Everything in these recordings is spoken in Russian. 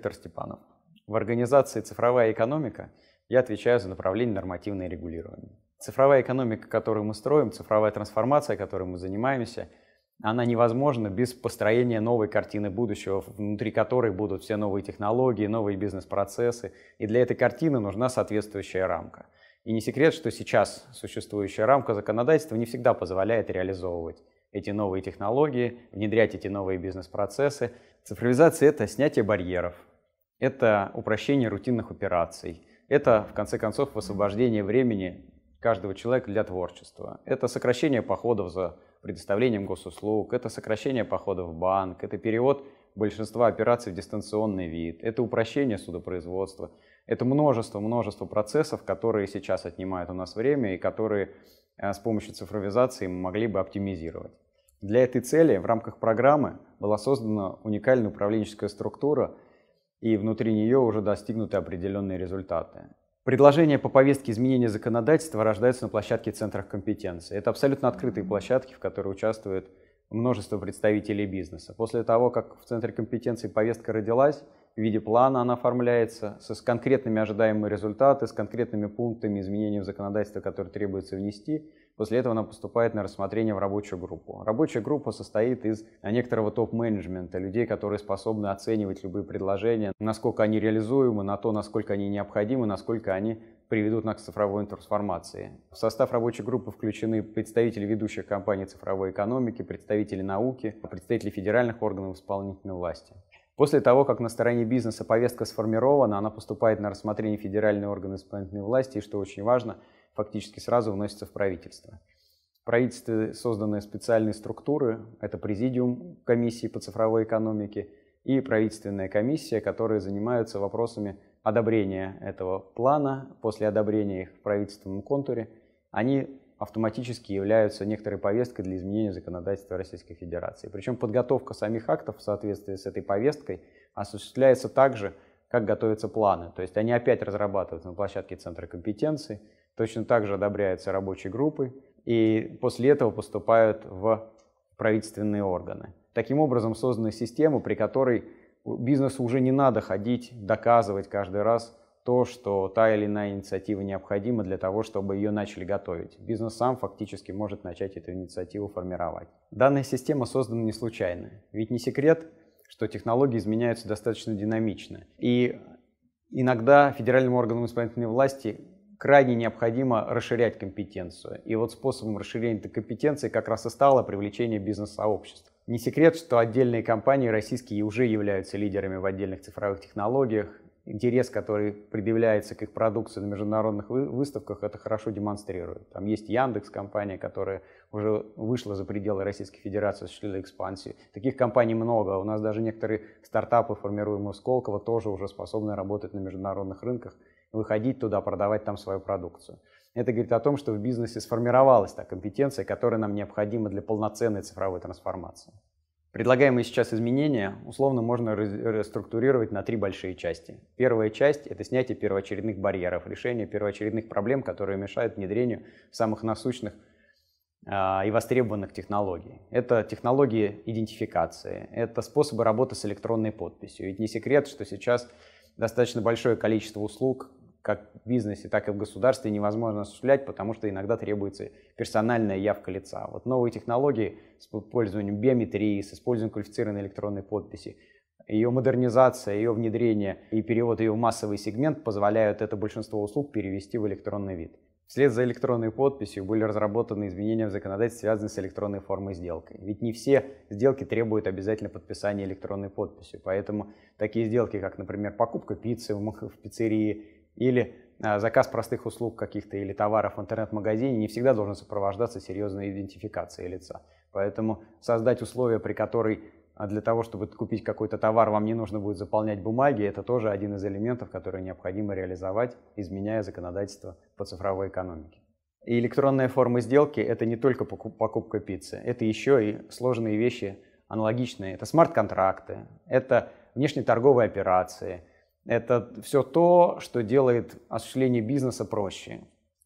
Виктор Степанов. В организации «Цифровая экономика» я отвечаю за направление нормативное регулирование. Цифровая экономика, которую мы строим, цифровая трансформация, которой мы занимаемся, она невозможна без построения новой картины будущего, внутри которой будут все новые технологии, новые бизнес-процессы. И для этой картины нужна соответствующая рамка. И не секрет, что сейчас существующая рамка законодательства не всегда позволяет реализовывать эти новые технологии, внедрять эти новые бизнес-процессы. Цифровизация — это снятие барьеров, это упрощение рутинных операций, это, в конце концов, высвобождение времени каждого человека для творчества, это сокращение походов за предоставлением госуслуг, это сокращение походов в банк, это перевод большинства операций в дистанционный вид, это упрощение судопроизводства, это множество-множество процессов, которые сейчас отнимают у нас время и которые э, с помощью цифровизации мы могли бы оптимизировать. Для этой цели в рамках программы была создана уникальная управленческая структура – и внутри нее уже достигнуты определенные результаты. Предложения по повестке изменения законодательства рождаются на площадке центров компетенции. Это абсолютно открытые площадки, в которые участвует множество представителей бизнеса. После того, как в центре компетенции повестка родилась, в виде плана она оформляется со с конкретными ожидаемыми результатами, с конкретными пунктами изменений в законодательство, которые требуется внести, После этого она поступает на рассмотрение в рабочую группу. Рабочая группа состоит из а, некоторого топ-менеджмента, людей, которые способны оценивать любые предложения, насколько они реализуемы, на то, насколько они необходимы, насколько они приведут нас к цифровой трансформации. В состав рабочей группы включены представители ведущих компаний цифровой экономики, представители науки, представители федеральных органов исполнительной власти. После того, как на стороне бизнеса повестка сформирована, она поступает на рассмотрение федеральных органов исполнительной власти, и, что очень важно, фактически сразу вносится в правительство. В правительстве созданы специальные структуры, это президиум комиссии по цифровой экономике и правительственная комиссия, которые занимаются вопросами одобрения этого плана. После одобрения их в правительственном контуре они автоматически являются некоторой повесткой для изменения законодательства Российской Федерации. Причем подготовка самих актов в соответствии с этой повесткой осуществляется так же, как готовятся планы. То есть они опять разрабатываются на площадке Центра компетенций, точно так же одобряются рабочей группой, и после этого поступают в правительственные органы. Таким образом создана система, при которой бизнесу уже не надо ходить, доказывать каждый раз то, что та или иная инициатива необходима для того, чтобы ее начали готовить. Бизнес сам фактически может начать эту инициативу формировать. Данная система создана не случайно, ведь не секрет, что технологии изменяются достаточно динамично. И иногда федеральным органам исполнительной власти крайне необходимо расширять компетенцию. И вот способом расширения этой компетенции как раз и стало привлечение бизнес-сообществ. Не секрет, что отдельные компании российские уже являются лидерами в отдельных цифровых технологиях, интерес, который предъявляется к их продукции на международных выставках, это хорошо демонстрирует. Там есть Яндекс компания, которая уже вышла за пределы Российской Федерации, осуществила экспансию. Таких компаний много. У нас даже некоторые стартапы, формируемые из тоже уже способны работать на международных рынках, выходить туда, продавать там свою продукцию. Это говорит о том, что в бизнесе сформировалась та компетенция, которая нам необходима для полноценной цифровой трансформации. Предлагаемые сейчас изменения условно можно реструктурировать на три большие части. Первая часть – это снятие первоочередных барьеров, решение первоочередных проблем, которые мешают внедрению самых насущных а, и востребованных технологий. Это технологии идентификации, это способы работы с электронной подписью. Ведь не секрет, что сейчас достаточно большое количество услуг как в бизнесе, так и в государстве невозможно осуществлять, потому что иногда требуется персональная явка лица. Вот новые технологии с использованием биометрии, с использованием квалифицированной электронной подписи, ее модернизация, ее внедрение и перевод ее в массовый сегмент позволяют это большинство услуг перевести в электронный вид. Вслед за электронной подписью были разработаны изменения в законодательстве, связанные с электронной формой сделки. Ведь не все сделки требуют обязательно подписания электронной подписью, поэтому такие сделки, как, например, покупка пиццы в пиццерии или а, заказ простых услуг каких-то или товаров в интернет-магазине не всегда должен сопровождаться серьезной идентификацией лица. Поэтому создать условия, при которой а, для того, чтобы купить какой-то товар, вам не нужно будет заполнять бумаги, это тоже один из элементов, который необходимо реализовать, изменяя законодательство по цифровой экономике. И электронная форма сделки – это не только покупка пиццы, это еще и сложные вещи аналогичные. Это смарт-контракты, это внешнеторговые операции – это все то, что делает осуществление бизнеса проще.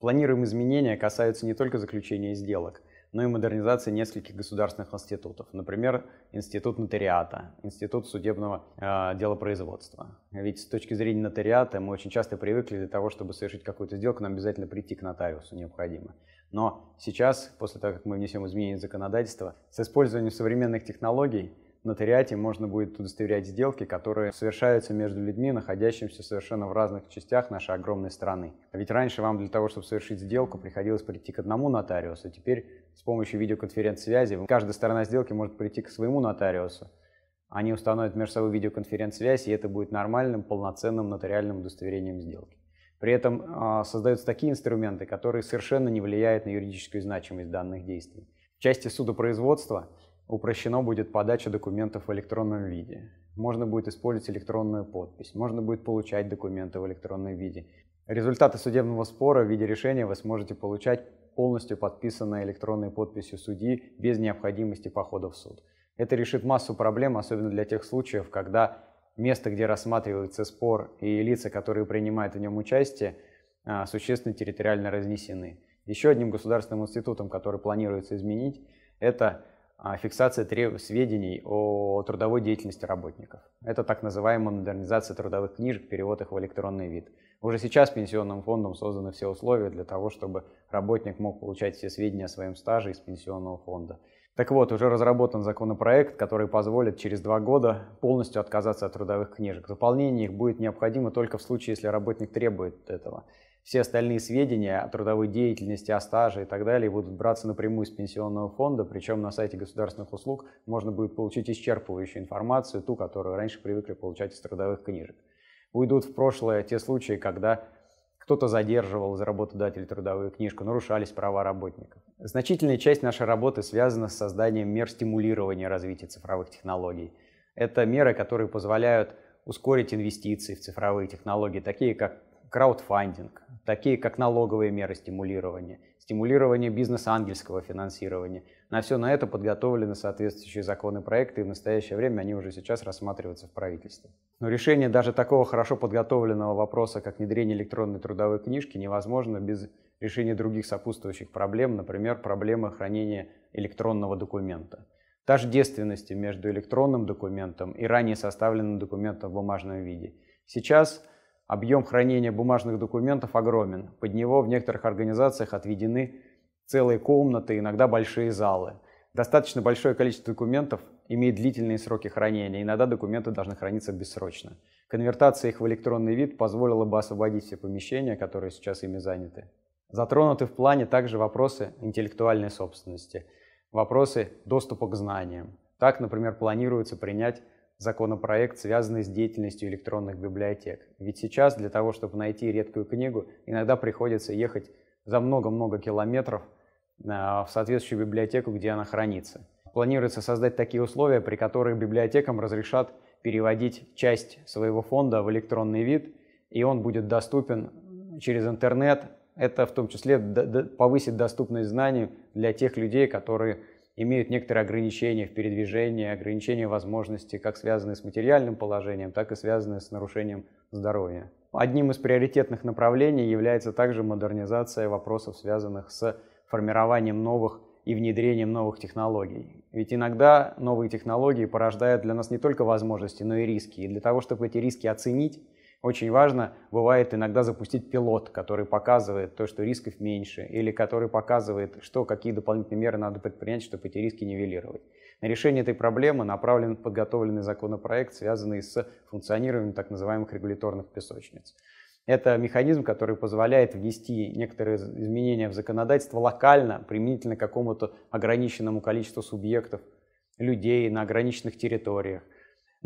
Планируемые изменения касаются не только заключения сделок, но и модернизации нескольких государственных институтов. Например, Институт нотариата, Институт судебного э, а, делопроизводства. Ведь с точки зрения нотариата мы очень часто привыкли для того, чтобы совершить какую-то сделку, нам обязательно прийти к нотариусу необходимо. Но сейчас, после того, как мы внесем изменения в законодательство, с использованием современных технологий – нотариате можно будет удостоверять сделки, которые совершаются между людьми, находящимися совершенно в разных частях нашей огромной страны. А ведь раньше вам для того, чтобы совершить сделку, приходилось прийти к одному нотариусу. Теперь с помощью видеоконференц-связи каждая сторона сделки может прийти к своему нотариусу. Они установят между собой видеоконференц-связь, и это будет нормальным, полноценным нотариальным удостоверением сделки. При этом э, создаются такие инструменты, которые совершенно не влияют на юридическую значимость данных действий. В части судопроизводства – Упрощено будет подача документов в электронном виде. Можно будет использовать электронную подпись, можно будет получать документы в электронном виде. Результаты судебного спора в виде решения вы сможете получать полностью подписанной электронной подписью судьи без необходимости похода в суд. Это решит массу проблем, особенно для тех случаев, когда место, где рассматривается спор и лица, которые принимают в нем участие, а, существенно территориально разнесены. Еще одним государственным институтом, который планируется изменить, это а, фиксация сведений о трудовой деятельности работников. Это так называемая модернизация трудовых книжек, перевод их в электронный вид. Уже сейчас пенсионным фондом созданы все условия для того, чтобы работник мог получать все сведения о своем стаже из пенсионного фонда. Так вот, уже разработан законопроект, который позволит через два года полностью отказаться от трудовых книжек. Заполнение их будет необходимо только в случае, если работник требует этого все остальные сведения о трудовой деятельности, о стаже и так далее будут браться напрямую из пенсионного фонда, причем на сайте государственных услуг можно будет получить исчерпывающую информацию, ту, которую раньше привыкли получать из трудовых книжек. Уйдут в прошлое те случаи, когда кто-то задерживал за работодателя трудовую книжку, нарушались права работников. Значительная часть нашей работы связана с созданием мер стимулирования развития цифровых технологий. Это меры, которые позволяют ускорить инвестиции в цифровые технологии, такие как краудфандинг, такие как налоговые меры стимулирования, стимулирование бизнес-ангельского финансирования. На все на это подготовлены соответствующие законы проекты, и в настоящее время они уже сейчас рассматриваются в правительстве. Но решение даже такого хорошо подготовленного вопроса, как внедрение электронной трудовой книжки, невозможно без решения других сопутствующих проблем, например, проблемы хранения электронного документа. Тождественности между электронным документом и ранее составленным документом в бумажном виде. Сейчас Объем хранения бумажных документов огромен. Под него в некоторых организациях отведены целые комнаты, иногда большие залы. Достаточно большое количество документов имеет длительные сроки хранения. Иногда документы должны храниться бессрочно. Конвертация их в электронный вид позволила бы освободить все помещения, которые сейчас ими заняты. Затронуты в плане также вопросы интеллектуальной собственности, вопросы доступа к знаниям. Так, например, планируется принять законопроект, связанный с деятельностью электронных библиотек. Ведь сейчас для того, чтобы найти редкую книгу, иногда приходится ехать за много-много километров э, в соответствующую библиотеку, где она хранится. Планируется создать такие условия, при которых библиотекам разрешат переводить часть своего фонда в электронный вид, и он будет доступен через интернет. Это в том числе повысит доступность знаний для тех людей, которые имеют некоторые ограничения в передвижении, ограничения возможностей, как связанные с материальным положением, так и связанные с нарушением здоровья. Одним из приоритетных направлений является также модернизация вопросов, связанных с формированием новых и внедрением новых технологий. Ведь иногда новые технологии порождают для нас не только возможности, но и риски. И для того, чтобы эти риски оценить, очень важно бывает иногда запустить пилот, который показывает то, что рисков меньше, или который показывает, что, какие дополнительные меры надо предпринять, чтобы эти риски нивелировать. На решение этой проблемы направлен подготовленный законопроект, связанный с функционированием так называемых регуляторных песочниц. Это механизм, который позволяет внести некоторые изменения в законодательство локально, применительно к какому-то ограниченному количеству субъектов, людей на ограниченных территориях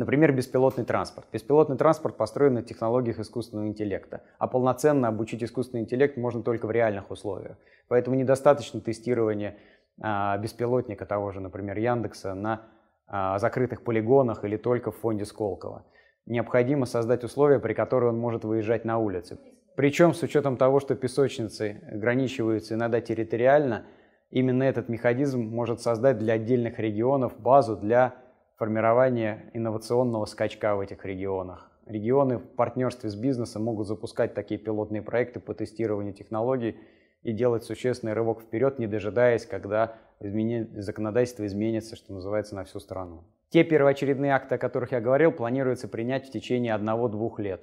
Например, беспилотный транспорт. Беспилотный транспорт построен на технологиях искусственного интеллекта, а полноценно обучить искусственный интеллект можно только в реальных условиях. Поэтому недостаточно тестирования а, беспилотника того же, например, Яндекса на а, закрытых полигонах или только в фонде Сколково. Необходимо создать условия, при которых он может выезжать на улицы. Причем с учетом того, что песочницы ограничиваются иногда территориально, именно этот механизм может создать для отдельных регионов базу для формирование инновационного скачка в этих регионах. Регионы в партнерстве с бизнесом могут запускать такие пилотные проекты по тестированию технологий и делать существенный рывок вперед, не дожидаясь, когда измени... законодательство изменится, что называется, на всю страну. Те первоочередные акты, о которых я говорил, планируется принять в течение одного-двух лет.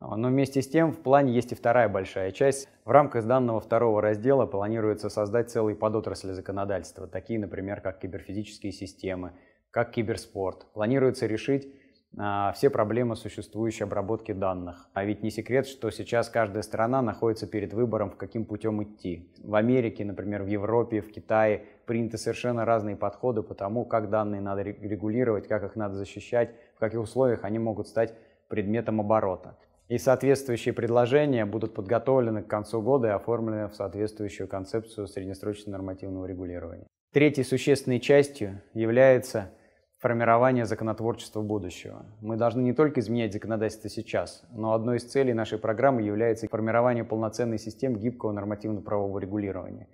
А, но вместе с тем в плане есть и вторая большая часть. В рамках данного второго раздела планируется создать целые подотрасли законодательства, такие, например, как киберфизические системы, как киберспорт. Планируется решить а, все проблемы существующей обработки данных. А ведь не секрет, что сейчас каждая страна находится перед выбором, в каким путем идти. В Америке, например, в Европе, в Китае приняты совершенно разные подходы по тому, как данные надо регулировать, как их надо защищать, в каких условиях они могут стать предметом оборота. И соответствующие предложения будут подготовлены к концу года и оформлены в соответствующую концепцию среднесрочного нормативного регулирования. Третьей существенной частью является формирование законотворчества будущего. Мы должны не только изменять законодательство сейчас, но одной из целей нашей программы является формирование полноценной системы гибкого нормативно-правового регулирования.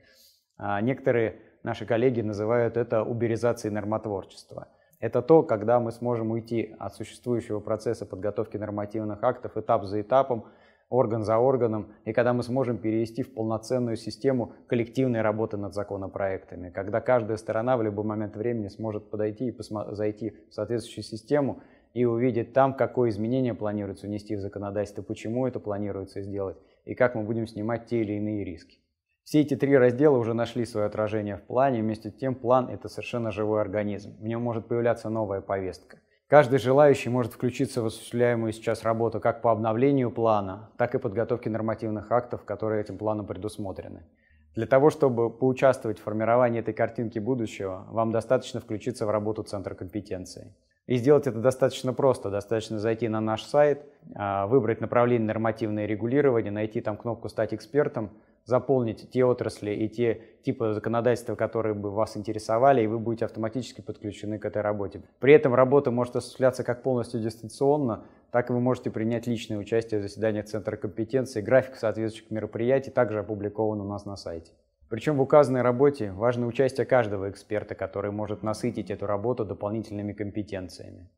А некоторые наши коллеги называют это уберизацией нормотворчества. Это то, когда мы сможем уйти от существующего процесса подготовки нормативных актов этап за этапом, орган за органом, и когда мы сможем перевести в полноценную систему коллективной работы над законопроектами, когда каждая сторона в любой момент времени сможет подойти и зайти в соответствующую систему и увидеть там, какое изменение планируется внести в законодательство, почему это планируется сделать, и как мы будем снимать те или иные риски. Все эти три раздела уже нашли свое отражение в плане, вместе с тем план – это совершенно живой организм, в нем может появляться новая повестка – Каждый желающий может включиться в осуществляемую сейчас работу как по обновлению плана, так и подготовке нормативных актов, которые этим планом предусмотрены. Для того, чтобы поучаствовать в формировании этой картинки будущего, вам достаточно включиться в работу Центра компетенции. И сделать это достаточно просто. Достаточно зайти на наш сайт, а, выбрать направление нормативное регулирование, найти там кнопку «Стать экспертом», заполнить те отрасли и те типы законодательства, которые бы вас интересовали, и вы будете автоматически подключены к этой работе. При этом работа может осуществляться как полностью дистанционно, так и вы можете принять личное участие в заседаниях Центра компетенции. График соответствующих мероприятий также опубликован у нас на сайте. Причем в указанной работе важно участие каждого эксперта, который может насытить эту работу дополнительными компетенциями.